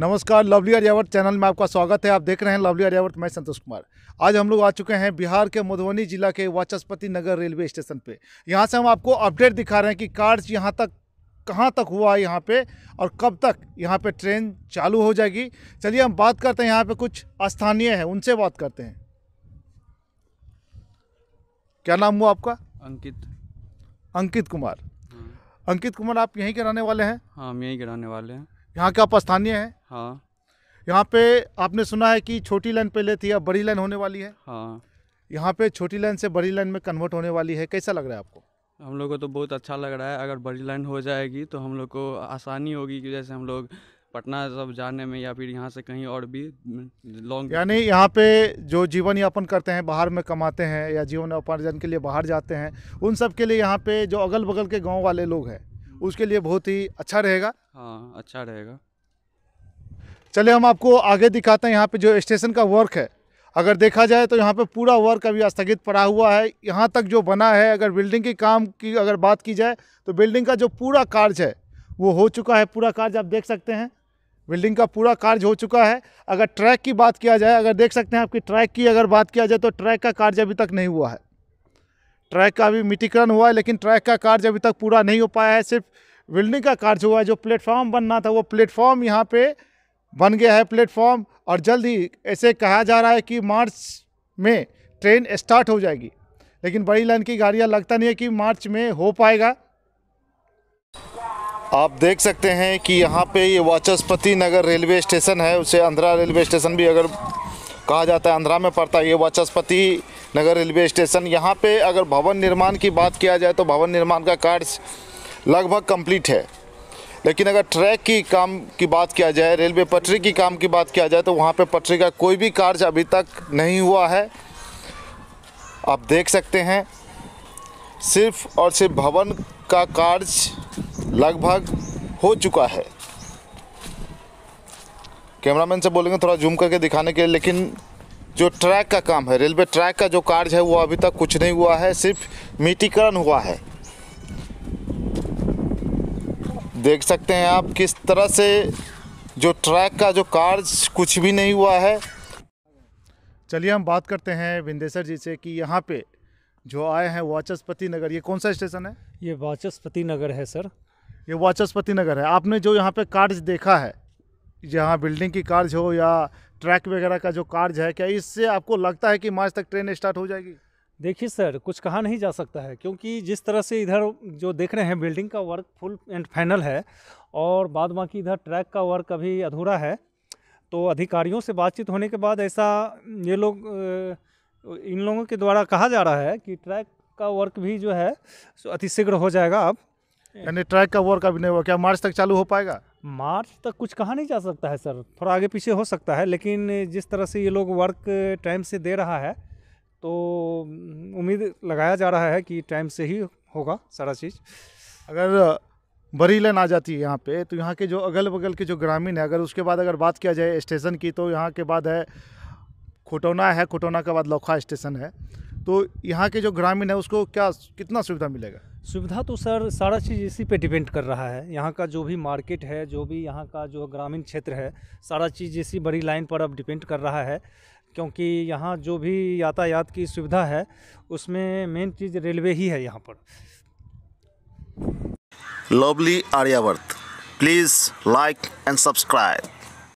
नमस्कार lovely Aryavart channel में आपका स्वागत है आप देख रहे हैं लवली आर्यावर्त मैं संतोष कुमार आज हम लोग आ चुके हैं बिहार के मधुबनी जिला के वाचस्पति नगर रेलवे स्टेशन पे यहाँ से हम आपको अपडेट दिखा रहे हैं कि कार्ड यहाँ तक कहाँ तक हुआ है यहाँ पे और कब तक यहाँ पे ट्रेन चालू हो जाएगी चलिए हम बात करते हैं यहाँ पे कुछ स्थानीय हैं उनसे बात करते हैं क्या नाम हुआ आपका अंकित अंकित कुमार हाँ। अंकित कुमार आप यहीं के रहने वाले हैं हाँ हम यहीं के रहने वाले हैं यहाँ के आप स्थानीय हैं हाँ यहाँ पे आपने सुना है कि छोटी लाइन पहले थी अब बड़ी लाइन होने वाली है हाँ यहाँ पे छोटी लाइन से बड़ी लाइन में कन्वर्ट होने वाली है कैसा लग रहा है आपको हम लोग को तो बहुत अच्छा लग रहा है अगर बड़ी लाइन हो जाएगी तो हम लोग को आसानी होगी कि जैसे हम लोग पटना सब जाने में या फिर यहाँ से कहीं और भी लॉन्ग यानी यहाँ पे जो जीवन यापन करते हैं बाहर में कमाते हैं या जीवन उपार्जन के लिए बाहर जाते हैं उन सब के लिए यहाँ पे जो अगल बगल के गांव वाले लोग हैं हम्म। उसके लिए बहुत ही अच्छा रहेगा हाँ अच्छा रहेगा चले हम आपको आगे दिखाते हैं यहाँ पे जो स्टेशन का वर्क है अगर देखा जाए तो यहाँ पे पूरा वर्क अभी स्थगित पड़ा हुआ है यहाँ तक जो बना है अगर बिल्डिंग के काम की अगर बात की जाए तो बिल्डिंग का जो पूरा कार्य है वो हो चुका है पूरा कार्य आप देख सकते हैं बिल्डिंग का पूरा कार्य हो चुका है अगर ट्रैक की बात किया जाए अगर देख सकते हैं आपकी ट्रैक की अगर बात किया जाए तो ट्रैक का कार्य अभी तक नहीं हुआ है ट्रैक का अभी मिट्टीकरण हुआ है लेकिन ट्रैक का कार्य अभी तक पूरा नहीं हो पाया है सिर्फ बिल्डिंग का कार्य हुआ है जो प्लेटफॉर्म बनना था वो प्लेटफॉर्म यहाँ पे बन गया है प्लेटफॉर्म और जल्द ही ऐसे कहा जा रहा है कि मार्च में ट्रेन स्टार्ट हो जाएगी लेकिन बड़ी लाइन की गाड़ियां लगता नहीं है कि मार्च में हो पाएगा आप देख सकते हैं कि यहाँ पे ये वाचस्पति नगर रेलवे स्टेशन है उसे आंध्रा रेलवे स्टेशन भी अगर कहा जाता है आंध्रा में पड़ता है ये वाचस्पति नगर रेलवे स्टेशन यहाँ पे अगर भवन निर्माण की बात किया जाए तो भवन निर्माण का कार्य लगभग कंप्लीट है लेकिन अगर ट्रैक की काम की बात किया जाए रेलवे पटरी की काम की बात किया जाए तो वहाँ पे पटरी का कोई भी कार्य अभी तक नहीं हुआ है आप देख सकते हैं सिर्फ और सिर्फ भवन का कार्य लगभग हो चुका है कैमरामैन से बोलेंगे थोड़ा जूम करके दिखाने के लिए लेकिन जो ट्रैक का काम है रेलवे ट्रैक का जो कार्य है वो अभी तक कुछ नहीं हुआ है सिर्फ मिट्टीकरण हुआ है देख सकते हैं आप किस तरह से जो ट्रैक का जो कार्य कुछ भी नहीं हुआ है चलिए हम बात करते हैं विंदेसर जी से कि यहाँ पे जो आए हैं वाचस्पति नगर ये कौन सा स्टेशन है ये वाचस्पति नगर है सर ये वाचस्पति नगर है आपने जो यहाँ पे कार्य देखा है यहाँ बिल्डिंग की कार्य हो या ट्रैक वगैरह का जो कार्य है क्या इससे आपको लगता है कि मार्च तक ट्रेन स्टार्ट हो जाएगी देखिए सर कुछ कहा नहीं जा सकता है क्योंकि जिस तरह से इधर जो देख रहे हैं बिल्डिंग का वर्क फुल एंड फाइनल है और बाद बाकी इधर ट्रैक का वर्क अभी अधूरा है तो अधिकारियों से बातचीत होने के बाद ऐसा ये लोग इन लोगों के द्वारा कहा जा रहा है कि ट्रैक का वर्क भी जो है अतिशीघ्र हो जाएगा अब यानी ट्रैक का वर्क अभी नहीं हुआ क्या मार्च तक चालू हो पाएगा मार्च तक कुछ कहा नहीं जा सकता है सर थोड़ा आगे पीछे हो सकता है लेकिन जिस तरह से ये लोग वर्क टाइम से दे रहा है तो उम्मीद लगाया जा रहा है कि टाइम से ही होगा सारा चीज़ अगर बरीलन आ जाती है यहाँ पे तो यहाँ के जो अगल बगल के जो ग्रामीण है अगर उसके बाद अगर बात किया जाए स्टेशन की तो यहाँ के बाद है खुटौना है खुटौना के बाद लौखा स्टेशन है तो यहाँ के जो ग्रामीण है उसको क्या कितना सुविधा मिलेगा सुविधा तो सर सारा चीज़ इसी पे डिपेंड कर रहा है यहाँ का जो भी मार्केट है जो भी यहाँ का जो ग्रामीण क्षेत्र है सारा चीज़ इसी बड़ी लाइन पर अब डिपेंड कर रहा है क्योंकि यहाँ जो भी यातायात की सुविधा है उसमें मेन चीज़ रेलवे ही है यहाँ पर lovely Aryavart please like and subscribe